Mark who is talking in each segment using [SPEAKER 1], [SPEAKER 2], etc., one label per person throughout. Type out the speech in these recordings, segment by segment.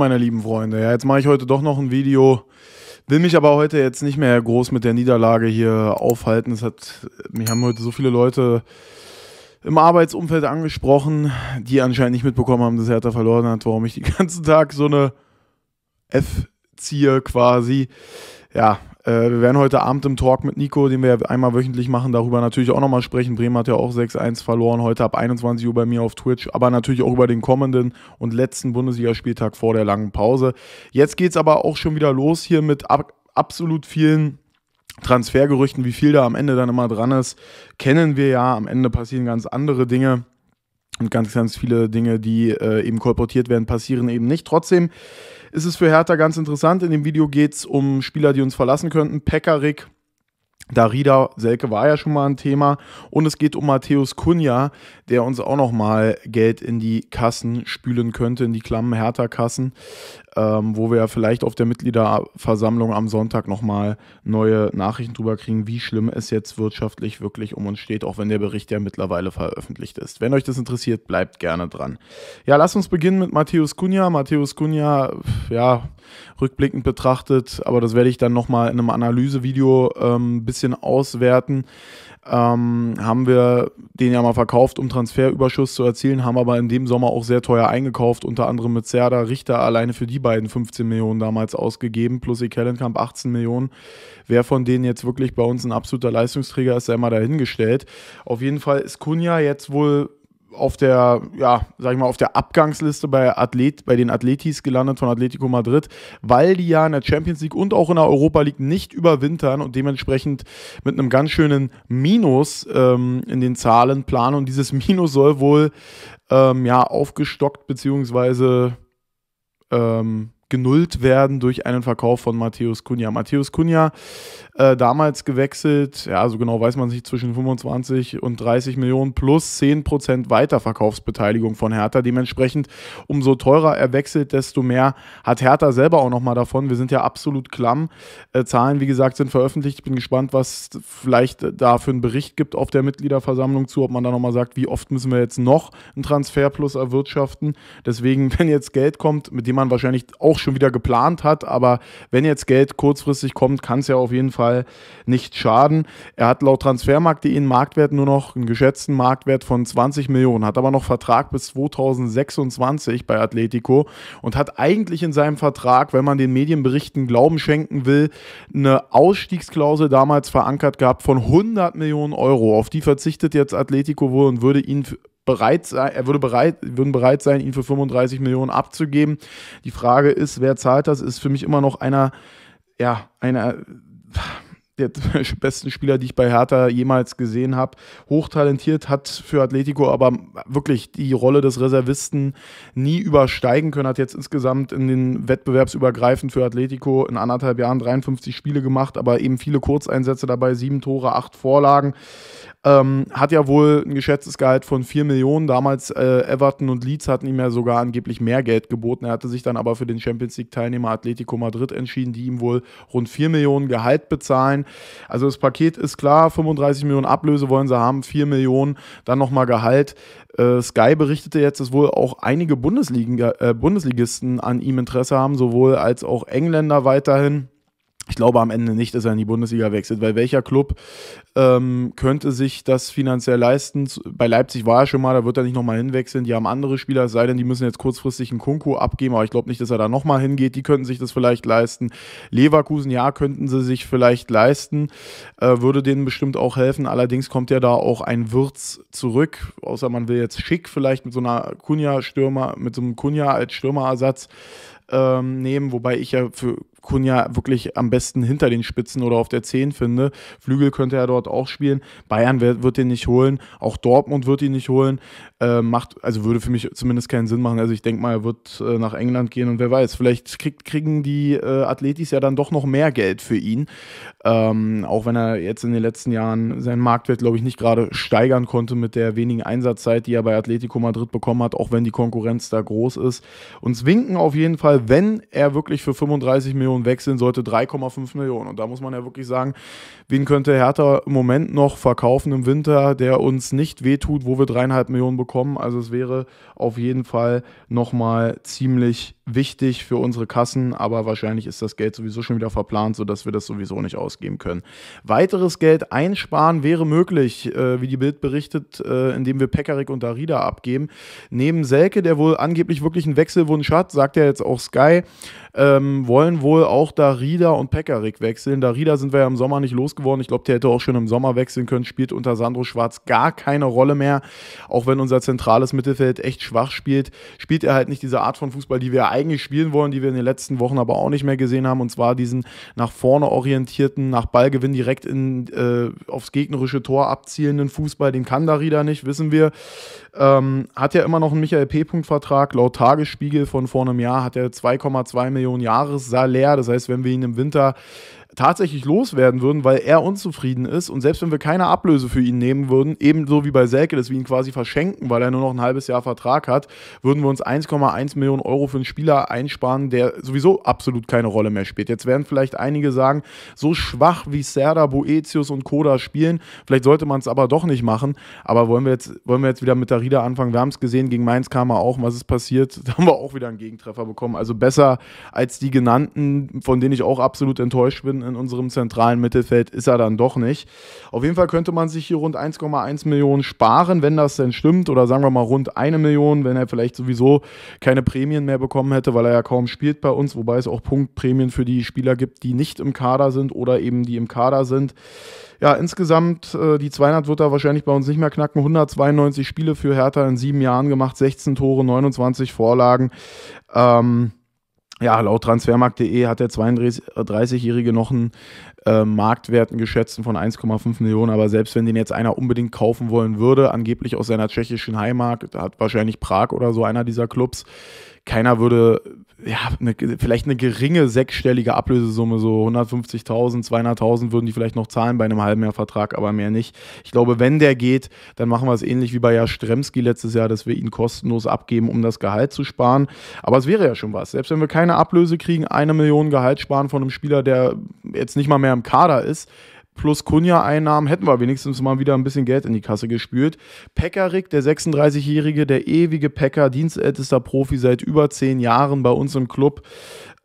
[SPEAKER 1] meine lieben Freunde. Ja, jetzt mache ich heute doch noch ein Video. Will mich aber heute jetzt nicht mehr groß mit der Niederlage hier aufhalten. Es hat, mich haben heute so viele Leute im Arbeitsumfeld angesprochen, die anscheinend nicht mitbekommen haben, dass Hertha verloren hat, warum ich den ganzen Tag so eine f ziehe quasi ja, äh, wir werden heute Abend im Talk mit Nico, den wir einmal wöchentlich machen, darüber natürlich auch nochmal sprechen. Bremen hat ja auch 6-1 verloren, heute ab 21 Uhr bei mir auf Twitch, aber natürlich auch über den kommenden und letzten Bundesligaspieltag vor der langen Pause. Jetzt geht es aber auch schon wieder los hier mit ab absolut vielen Transfergerüchten, wie viel da am Ende dann immer dran ist, kennen wir ja. Am Ende passieren ganz andere Dinge. Und ganz, ganz viele Dinge, die äh, eben kolportiert werden, passieren eben nicht. Trotzdem ist es für Hertha ganz interessant. In dem Video geht es um Spieler, die uns verlassen könnten. Pekarik, Darida Selke war ja schon mal ein Thema. Und es geht um Matthäus Kunja, der uns auch nochmal Geld in die Kassen spülen könnte, in die klammen Hertha-Kassen ähm, wo wir vielleicht auf der Mitgliederversammlung am Sonntag nochmal neue Nachrichten drüber kriegen, wie schlimm es jetzt wirtschaftlich wirklich um uns steht, auch wenn der Bericht ja mittlerweile veröffentlicht ist. Wenn euch das interessiert, bleibt gerne dran. Ja, lasst uns beginnen mit Matthäus Kunja. Matthäus Kunja, ja, rückblickend betrachtet, aber das werde ich dann nochmal in einem Analysevideo ein ähm, bisschen auswerten ähm, haben wir den ja mal verkauft, um Transferüberschuss zu erzielen, haben aber in dem Sommer auch sehr teuer eingekauft, unter anderem mit Serda Richter alleine für die beiden 15 Millionen damals ausgegeben, plus Ekelenkamp 18 Millionen. Wer von denen jetzt wirklich bei uns ein absoluter Leistungsträger ist, sei mal dahingestellt. Auf jeden Fall ist Kunja jetzt wohl auf der, ja, sag ich mal, auf der Abgangsliste bei, Athlet, bei den Athletis gelandet von Atletico Madrid, weil die ja in der Champions League und auch in der Europa League nicht überwintern und dementsprechend mit einem ganz schönen Minus ähm, in den Zahlen planen. Und dieses Minus soll wohl ähm, ja, aufgestockt bzw. ähm, genullt werden durch einen Verkauf von Matthäus Kunja. Matthäus Kunja äh, damals gewechselt, ja, so genau weiß man sich, zwischen 25 und 30 Millionen plus 10% Weiterverkaufsbeteiligung von Hertha. Dementsprechend, umso teurer er wechselt, desto mehr hat Hertha selber auch nochmal davon. Wir sind ja absolut klamm. Äh, Zahlen, wie gesagt, sind veröffentlicht. Ich bin gespannt, was vielleicht da für einen Bericht gibt auf der Mitgliederversammlung zu, ob man da nochmal sagt, wie oft müssen wir jetzt noch einen Transferplus erwirtschaften. Deswegen, wenn jetzt Geld kommt, mit dem man wahrscheinlich auch schon wieder geplant hat. Aber wenn jetzt Geld kurzfristig kommt, kann es ja auf jeden Fall nicht schaden. Er hat laut Transfermarkt.de einen Marktwert nur noch, einen geschätzten Marktwert von 20 Millionen, hat aber noch Vertrag bis 2026 bei Atletico und hat eigentlich in seinem Vertrag, wenn man den Medienberichten Glauben schenken will, eine Ausstiegsklausel damals verankert gehabt von 100 Millionen Euro. Auf die verzichtet jetzt Atletico wohl und würde ihn bereit sein, er würde bereit, würden bereit sein, ihn für 35 Millionen abzugeben. Die Frage ist, wer zahlt das? Ist für mich immer noch einer, ja, einer der besten Spieler, die ich bei Hertha jemals gesehen habe. Hochtalentiert, hat für Atletico aber wirklich die Rolle des Reservisten nie übersteigen können. Hat jetzt insgesamt in den Wettbewerbsübergreifend für Atletico in anderthalb Jahren 53 Spiele gemacht, aber eben viele Kurzeinsätze dabei, sieben Tore, acht Vorlagen. Ähm, hat ja wohl ein geschätztes Gehalt von 4 Millionen. Damals äh, Everton und Leeds hatten ihm ja sogar angeblich mehr Geld geboten. Er hatte sich dann aber für den Champions League-Teilnehmer Atletico Madrid entschieden, die ihm wohl rund 4 Millionen Gehalt bezahlen. Also das Paket ist klar, 35 Millionen Ablöse wollen sie haben, 4 Millionen, dann nochmal Gehalt. Äh, Sky berichtete jetzt, dass wohl auch einige Bundesligen, äh, Bundesligisten an ihm Interesse haben, sowohl als auch Engländer weiterhin. Ich glaube am Ende nicht, dass er in die Bundesliga wechselt, weil welcher Club ähm, könnte sich das finanziell leisten? Bei Leipzig war er schon mal, da wird er nicht nochmal hinwechseln. Die haben andere Spieler, es sei denn, die müssen jetzt kurzfristig einen Kunku abgeben, aber ich glaube nicht, dass er da nochmal hingeht. Die könnten sich das vielleicht leisten. Leverkusen, ja, könnten sie sich vielleicht leisten, äh, würde denen bestimmt auch helfen. Allerdings kommt ja da auch ein Wirtz zurück, außer man will jetzt schick vielleicht mit so einer Kunja-Stürmer, mit so einem Kunja als Stürmerersatz ähm, nehmen, wobei ich ja für Kunja wirklich am besten hinter den Spitzen oder auf der 10 finde. Flügel könnte er dort auch spielen. Bayern wird, wird ihn nicht holen. Auch Dortmund wird ihn nicht holen. Äh, macht, also würde für mich zumindest keinen Sinn machen. Also ich denke mal, er wird äh, nach England gehen und wer weiß, vielleicht krieg, kriegen die äh, Athletis ja dann doch noch mehr Geld für ihn. Ähm, auch wenn er jetzt in den letzten Jahren seinen Marktwert, glaube ich, nicht gerade steigern konnte mit der wenigen Einsatzzeit, die er bei Atletico Madrid bekommen hat, auch wenn die Konkurrenz da groß ist. Uns winken auf jeden Fall, wenn er wirklich für 35 Millionen Millionen weg sollte 3,5 Millionen. Und da muss man ja wirklich sagen, wen könnte Hertha im Moment noch verkaufen im Winter, der uns nicht wehtut, wo wir 3,5 Millionen bekommen. Also es wäre auf jeden Fall nochmal ziemlich wichtig für unsere Kassen, aber wahrscheinlich ist das Geld sowieso schon wieder verplant, sodass wir das sowieso nicht ausgeben können. Weiteres Geld einsparen wäre möglich, äh, wie die Bild berichtet, äh, indem wir Pekarik und Darida abgeben. Neben Selke, der wohl angeblich wirklich einen Wechselwunsch hat, sagt ja jetzt auch Sky, ähm, wollen wohl auch Darida und Pekarik wechseln. Darida sind wir ja im Sommer nicht losgeworden. Ich glaube, der hätte auch schon im Sommer wechseln können, spielt unter Sandro Schwarz gar keine Rolle mehr. Auch wenn unser zentrales Mittelfeld echt schwach spielt, spielt er halt nicht diese Art von Fußball, die wir eigentlich eigentlich spielen wollen, die wir in den letzten Wochen aber auch nicht mehr gesehen haben, und zwar diesen nach vorne orientierten, nach Ballgewinn direkt in, äh, aufs gegnerische Tor abzielenden Fußball, den kann Darida nicht, wissen wir. Ähm, hat ja immer noch einen Michael P-Punkt-Vertrag. Laut Tagesspiegel von vor einem Jahr hat er 2,2 Millionen Jahres Salär. Das heißt, wenn wir ihn im Winter tatsächlich loswerden würden, weil er unzufrieden ist und selbst wenn wir keine Ablöse für ihn nehmen würden, ebenso wie bei Selke, dass wir ihn quasi verschenken, weil er nur noch ein halbes Jahr Vertrag hat, würden wir uns 1,1 Millionen Euro für einen Spieler einsparen, der sowieso absolut keine Rolle mehr spielt. Jetzt werden vielleicht einige sagen, so schwach wie Serda, Boetius und Koda spielen, vielleicht sollte man es aber doch nicht machen, aber wollen wir jetzt, wollen wir jetzt wieder mit der Rieder anfangen? Wir haben es gesehen, gegen Mainz kam er auch, was ist passiert? Da haben wir auch wieder einen Gegentreffer bekommen, also besser als die genannten, von denen ich auch absolut enttäuscht bin in unserem zentralen Mittelfeld ist er dann doch nicht. Auf jeden Fall könnte man sich hier rund 1,1 Millionen sparen, wenn das denn stimmt, oder sagen wir mal rund eine Million, wenn er vielleicht sowieso keine Prämien mehr bekommen hätte, weil er ja kaum spielt bei uns, wobei es auch Punktprämien für die Spieler gibt, die nicht im Kader sind oder eben die im Kader sind. Ja, insgesamt, äh, die 200 wird er wahrscheinlich bei uns nicht mehr knacken. 192 Spiele für Hertha in sieben Jahren gemacht, 16 Tore, 29 Vorlagen. Ähm, ja, laut transfermarkt.de hat der 32-Jährige äh, noch einen äh, Marktwert, geschätzten von 1,5 Millionen. Aber selbst wenn den jetzt einer unbedingt kaufen wollen würde, angeblich aus seiner tschechischen Heimat, da hat wahrscheinlich Prag oder so einer dieser Clubs, keiner würde ja, eine, vielleicht eine geringe sechsstellige Ablösesumme, so 150.000, 200.000 würden die vielleicht noch zahlen bei einem halben Jahr Vertrag, aber mehr nicht. Ich glaube, wenn der geht, dann machen wir es ähnlich wie bei Jastremski letztes Jahr, dass wir ihn kostenlos abgeben, um das Gehalt zu sparen. Aber es wäre ja schon was. Selbst wenn wir keine Ablöse kriegen, eine Million Gehalt sparen von einem Spieler, der jetzt nicht mal mehr im Kader ist, plus Kunja-Einnahmen hätten wir wenigstens mal wieder ein bisschen Geld in die Kasse gespült. Pekarik, der 36-Jährige, der ewige Pekka, dienstältester Profi seit über zehn Jahren bei uns im Club,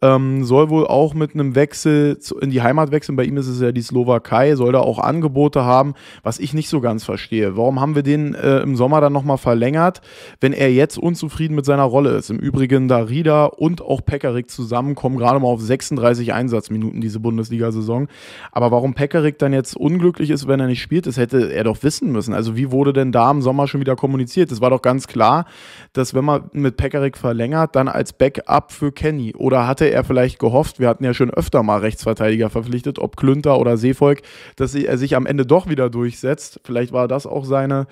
[SPEAKER 1] ähm, soll wohl auch mit einem Wechsel in die Heimat wechseln. Bei ihm ist es ja die Slowakei, soll da auch Angebote haben, was ich nicht so ganz verstehe. Warum haben wir den äh, im Sommer dann nochmal verlängert, wenn er jetzt unzufrieden mit seiner Rolle ist? Im Übrigen, da Rieder und auch Pekarik zusammen kommen gerade mal auf 36 Einsatzminuten diese Bundesliga-Saison. Aber warum Pekarik dann jetzt unglücklich ist, wenn er nicht spielt, das hätte er doch wissen müssen. Also, wie wurde denn da im Sommer schon wieder kommuniziert? Es war doch ganz klar, dass wenn man mit Pekarik verlängert, dann als Backup für Kenny. Oder hatte er er vielleicht gehofft, wir hatten ja schon öfter mal Rechtsverteidiger verpflichtet, ob Klünter oder Seevolk, dass er sich am Ende doch wieder durchsetzt. Vielleicht war das auch seine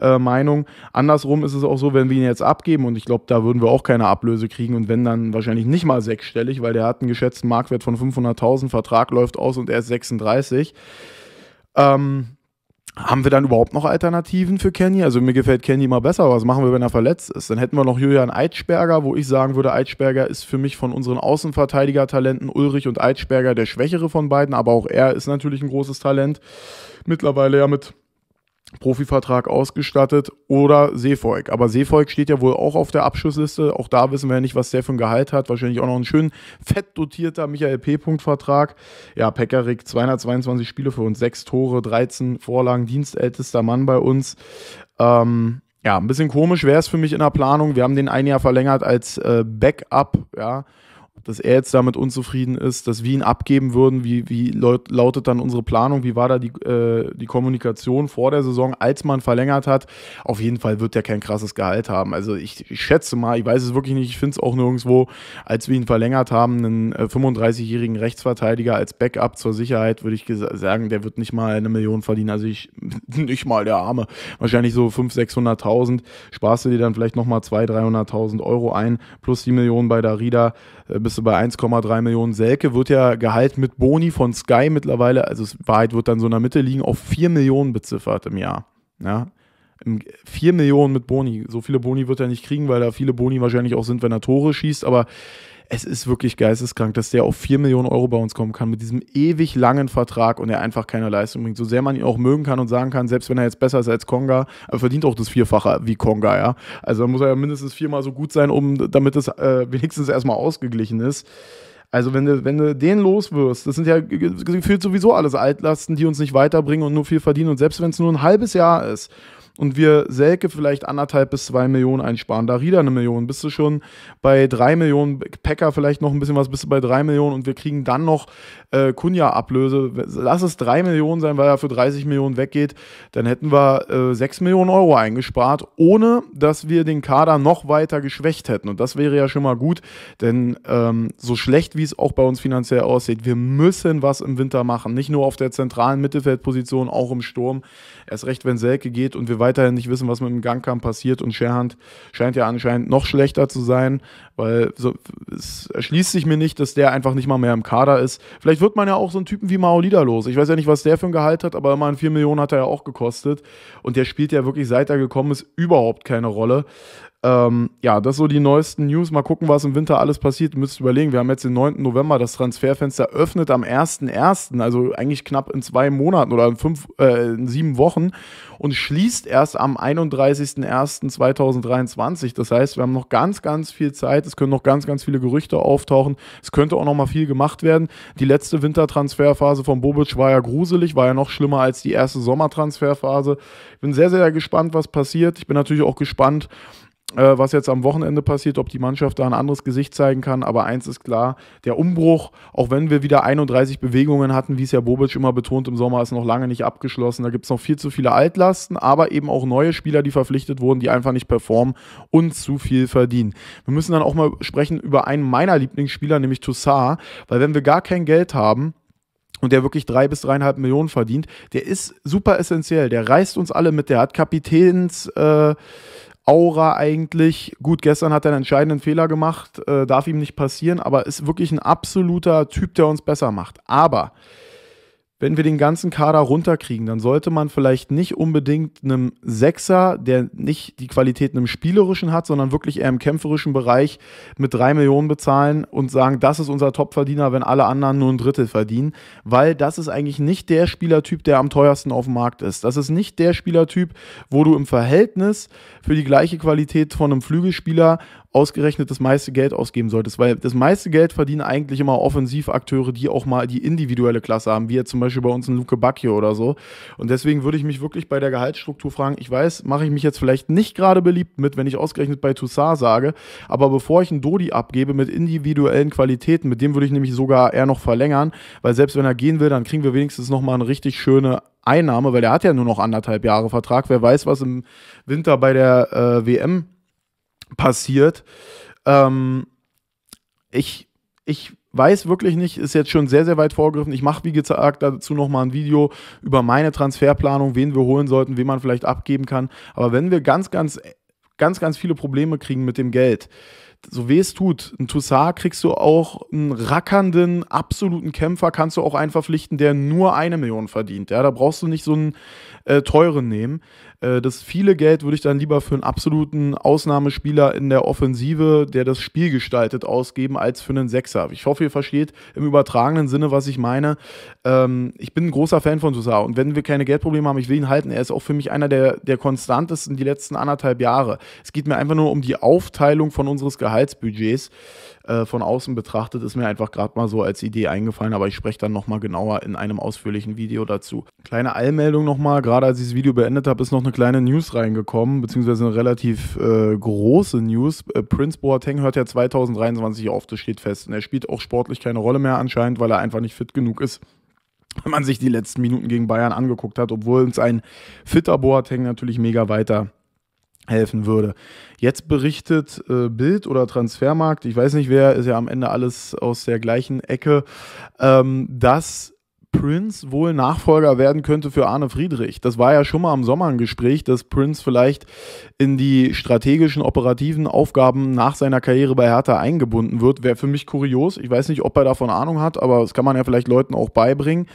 [SPEAKER 1] äh, Meinung. Andersrum ist es auch so, wenn wir ihn jetzt abgeben und ich glaube, da würden wir auch keine Ablöse kriegen und wenn dann wahrscheinlich nicht mal sechsstellig, weil der hat einen geschätzten Marktwert von 500.000, Vertrag läuft aus und er ist 36. Ähm, haben wir dann überhaupt noch Alternativen für Kenny? Also mir gefällt Kenny mal besser, was machen wir, wenn er verletzt ist? Dann hätten wir noch Julian Eitschberger, wo ich sagen würde, Eitschberger ist für mich von unseren Außenverteidiger-Talenten Ulrich und Eitschberger der schwächere von beiden, aber auch er ist natürlich ein großes Talent. Mittlerweile ja mit Profivertrag ausgestattet oder Seefolk. Aber Seefolk steht ja wohl auch auf der Abschussliste. Auch da wissen wir ja nicht, was der für ein Gehalt hat. Wahrscheinlich auch noch ein schön fett dotierter Michael P. Punkt Vertrag. Ja, Pekarik, 222 Spiele für uns, 6 Tore, 13 Vorlagen, dienstältester Mann bei uns. Ähm, ja, ein bisschen komisch wäre es für mich in der Planung. Wir haben den ein Jahr verlängert als äh, Backup, ja dass er jetzt damit unzufrieden ist, dass wir ihn abgeben würden. Wie, wie lautet dann unsere Planung? Wie war da die, äh, die Kommunikation vor der Saison, als man verlängert hat? Auf jeden Fall wird er kein krasses Gehalt haben. Also ich, ich schätze mal, ich weiß es wirklich nicht, ich finde es auch nirgendwo, als wir ihn verlängert haben, einen äh, 35-jährigen Rechtsverteidiger als Backup zur Sicherheit, würde ich sagen, der wird nicht mal eine Million verdienen. Also ich, nicht mal der Arme. Wahrscheinlich so 500.000, 600.000. Sparst du dir dann vielleicht nochmal 200.000, 300.000 Euro ein, plus die Millionen bei Darida, äh, bis bist du bei 1,3 Millionen. Selke wird ja Gehalt mit Boni von Sky mittlerweile, also Wahrheit wird dann so in der Mitte liegen, auf 4 Millionen beziffert im Jahr. Ja, 4 Millionen mit Boni. So viele Boni wird er nicht kriegen, weil da viele Boni wahrscheinlich auch sind, wenn er Tore schießt. Aber es ist wirklich geisteskrank, dass der auf 4 Millionen Euro bei uns kommen kann mit diesem ewig langen Vertrag und er einfach keine Leistung bringt. So sehr man ihn auch mögen kann und sagen kann, selbst wenn er jetzt besser ist als Konga, er verdient auch das Vierfache wie Konga, ja. Also da muss er ja mindestens viermal so gut sein, um damit es äh, wenigstens erstmal ausgeglichen ist. Also wenn du, wenn du den loswirst, das sind ja gefühlt sowieso alles Altlasten, die uns nicht weiterbringen und nur viel verdienen. Und selbst wenn es nur ein halbes Jahr ist und wir Selke vielleicht anderthalb bis zwei Millionen einsparen, Darida eine Million, bist du schon bei drei Millionen, Packer vielleicht noch ein bisschen was, bist du bei drei Millionen und wir kriegen dann noch äh, Kunja-Ablöse. Lass es drei Millionen sein, weil er für 30 Millionen weggeht, dann hätten wir äh, sechs Millionen Euro eingespart, ohne dass wir den Kader noch weiter geschwächt hätten. Und das wäre ja schon mal gut, denn ähm, so schlecht wie es auch bei uns finanziell aussieht, wir müssen was im Winter machen, nicht nur auf der zentralen Mittelfeldposition, auch im Sturm. Erst recht, wenn Selke geht und wir weiterhin nicht wissen, was mit dem Gangkampf passiert. Und Scherhand scheint ja anscheinend noch schlechter zu sein, weil so, es erschließt sich mir nicht, dass der einfach nicht mal mehr im Kader ist. Vielleicht wird man ja auch so einen Typen wie Maolida los. Ich weiß ja nicht, was der für ein Gehalt hat, aber immerhin 4 Millionen hat er ja auch gekostet. Und der spielt ja wirklich, seit er gekommen ist, überhaupt keine Rolle. Ähm, ja, das so die neuesten News. Mal gucken, was im Winter alles passiert. Ihr müsst überlegen, wir haben jetzt den 9. November, das Transferfenster öffnet am 1.1., also eigentlich knapp in zwei Monaten oder in, fünf, äh, in sieben Wochen und schließt erst am 31.01.2023. Das heißt, wir haben noch ganz, ganz viel Zeit. Es können noch ganz, ganz viele Gerüchte auftauchen. Es könnte auch noch mal viel gemacht werden. Die letzte Wintertransferphase von Bobic war ja gruselig, war ja noch schlimmer als die erste Sommertransferphase. Ich bin sehr, sehr gespannt, was passiert. Ich bin natürlich auch gespannt, äh, was jetzt am Wochenende passiert, ob die Mannschaft da ein anderes Gesicht zeigen kann. Aber eins ist klar, der Umbruch, auch wenn wir wieder 31 Bewegungen hatten, wie es ja Bobic immer betont im Sommer, ist noch lange nicht abgeschlossen. Da gibt es noch viel zu viele Altlasten, aber eben auch neue Spieler, die verpflichtet wurden, die einfach nicht performen und zu viel verdienen. Wir müssen dann auch mal sprechen über einen meiner Lieblingsspieler, nämlich Toussaint, weil wenn wir gar kein Geld haben, und der wirklich drei bis dreieinhalb Millionen verdient, der ist super essentiell. Der reißt uns alle mit. Der hat Kapitäns, äh, Aura eigentlich. Gut, gestern hat er einen entscheidenden Fehler gemacht, äh, darf ihm nicht passieren, aber ist wirklich ein absoluter Typ, der uns besser macht. Aber wenn wir den ganzen Kader runterkriegen, dann sollte man vielleicht nicht unbedingt einem Sechser, der nicht die Qualitäten im Spielerischen hat, sondern wirklich eher im kämpferischen Bereich mit drei Millionen bezahlen und sagen, das ist unser Topverdiener, wenn alle anderen nur ein Drittel verdienen, weil das ist eigentlich nicht der Spielertyp, der am teuersten auf dem Markt ist. Das ist nicht der Spielertyp, wo du im Verhältnis für die gleiche Qualität von einem Flügelspieler ausgerechnet das meiste Geld ausgeben solltest, weil das meiste Geld verdienen eigentlich immer Offensivakteure, die auch mal die individuelle Klasse haben, wie jetzt zum Beispiel bei uns ein Luke Bacchio oder so. Und deswegen würde ich mich wirklich bei der Gehaltsstruktur fragen, ich weiß, mache ich mich jetzt vielleicht nicht gerade beliebt mit, wenn ich ausgerechnet bei Toussaint sage, aber bevor ich einen Dodi abgebe mit individuellen Qualitäten, mit dem würde ich nämlich sogar eher noch verlängern, weil selbst wenn er gehen will, dann kriegen wir wenigstens nochmal eine richtig schöne Einnahme, weil er hat ja nur noch anderthalb Jahre Vertrag. Wer weiß, was im Winter bei der äh, WM passiert. Ähm, ich, ich weiß wirklich nicht, ist jetzt schon sehr, sehr weit vorgegriffen. Ich mache, wie gesagt, dazu nochmal ein Video über meine Transferplanung, wen wir holen sollten, wen man vielleicht abgeben kann. Aber wenn wir ganz, ganz, ganz, ganz viele Probleme kriegen mit dem Geld, so weh es tut, ein Toussaint kriegst du auch einen rackernden, absoluten Kämpfer, kannst du auch einen verpflichten, der nur eine Million verdient. Ja, da brauchst du nicht so einen äh, teuren nehmen. Äh, das viele Geld würde ich dann lieber für einen absoluten Ausnahmespieler in der Offensive, der das Spiel gestaltet, ausgeben, als für einen Sechser. Ich hoffe, ihr versteht im übertragenen Sinne, was ich meine. Ähm, ich bin ein großer Fan von Toussaint und wenn wir keine Geldprobleme haben, ich will ihn halten. Er ist auch für mich einer der, der konstantesten die letzten anderthalb Jahre. Es geht mir einfach nur um die Aufteilung von unseres Gehaltsbudgets äh, von außen betrachtet, ist mir einfach gerade mal so als Idee eingefallen, aber ich spreche dann nochmal genauer in einem ausführlichen Video dazu. Kleine Allmeldung nochmal, gerade als ich das Video beendet habe, ist noch eine kleine News reingekommen, beziehungsweise eine relativ äh, große News. Äh, Prince Boateng hört ja 2023 auf, das steht fest. Und er spielt auch sportlich keine Rolle mehr anscheinend, weil er einfach nicht fit genug ist wenn man sich die letzten Minuten gegen Bayern angeguckt hat, obwohl uns ein fitter Boateng natürlich mega weiter helfen würde. Jetzt berichtet äh, Bild oder Transfermarkt, ich weiß nicht wer, ist ja am Ende alles aus der gleichen Ecke, ähm, dass Prince wohl Nachfolger werden könnte für Arne Friedrich. Das war ja schon mal im Sommer ein Gespräch, dass Prince vielleicht in die strategischen, operativen Aufgaben nach seiner Karriere bei Hertha eingebunden wird. Wäre für mich kurios. Ich weiß nicht, ob er davon Ahnung hat, aber das kann man ja vielleicht Leuten auch beibringen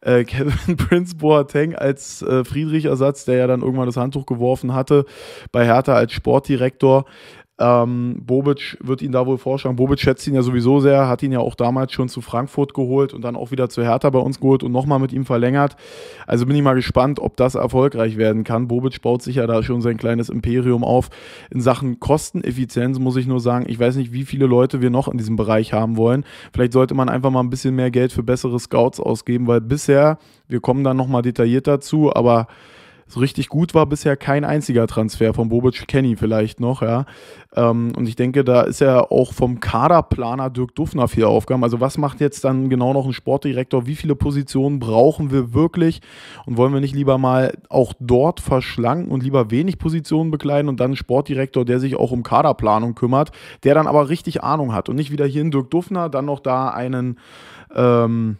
[SPEAKER 1] äh, Kevin Prince Boateng als äh, Friedrich-Ersatz, der ja dann irgendwann das Handtuch geworfen hatte, bei Hertha als Sportdirektor. Ähm, Bobic wird ihn da wohl vorschlagen. Bobic schätzt ihn ja sowieso sehr, hat ihn ja auch damals schon zu Frankfurt geholt und dann auch wieder zu Hertha bei uns geholt und nochmal mit ihm verlängert. Also bin ich mal gespannt, ob das erfolgreich werden kann. Bobic baut sich ja da schon sein kleines Imperium auf. In Sachen Kosteneffizienz muss ich nur sagen, ich weiß nicht, wie viele Leute wir noch in diesem Bereich haben wollen. Vielleicht sollte man einfach mal ein bisschen mehr Geld für bessere Scouts ausgeben, weil bisher, wir kommen dann nochmal detailliert dazu, aber so richtig gut war bisher kein einziger Transfer von Bobic Kenny vielleicht noch, ja. Ähm, und ich denke, da ist ja auch vom Kaderplaner Dirk Duffner viel Aufgaben. Also was macht jetzt dann genau noch ein Sportdirektor? Wie viele Positionen brauchen wir wirklich? Und wollen wir nicht lieber mal auch dort verschlanken und lieber wenig Positionen bekleiden und dann einen Sportdirektor, der sich auch um Kaderplanung kümmert, der dann aber richtig Ahnung hat und nicht wieder hier einen Dirk Duffner, dann noch da einen, ähm,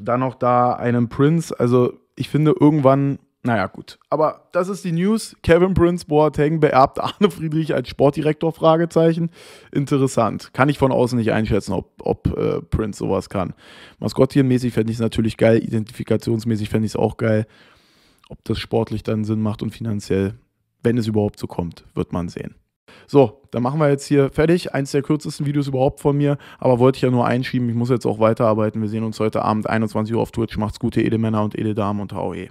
[SPEAKER 1] dann noch da einen Prince. Also ich finde irgendwann naja, gut. Aber das ist die News. Kevin Prince Boateng beerbt Arne Friedrich als Sportdirektor? Fragezeichen. Interessant. Kann ich von außen nicht einschätzen, ob, ob äh, Prince sowas kann. Maskottchenmäßig fände ich es natürlich geil. Identifikationsmäßig fände ich es auch geil. Ob das sportlich dann Sinn macht und finanziell, wenn es überhaupt so kommt, wird man sehen. So, dann machen wir jetzt hier fertig. Eins der kürzesten Videos überhaupt von mir, aber wollte ich ja nur einschieben. Ich muss jetzt auch weiterarbeiten. Wir sehen uns heute Abend 21 Uhr auf Twitch. Macht's gute Edelmänner und Edeldamen und HOE.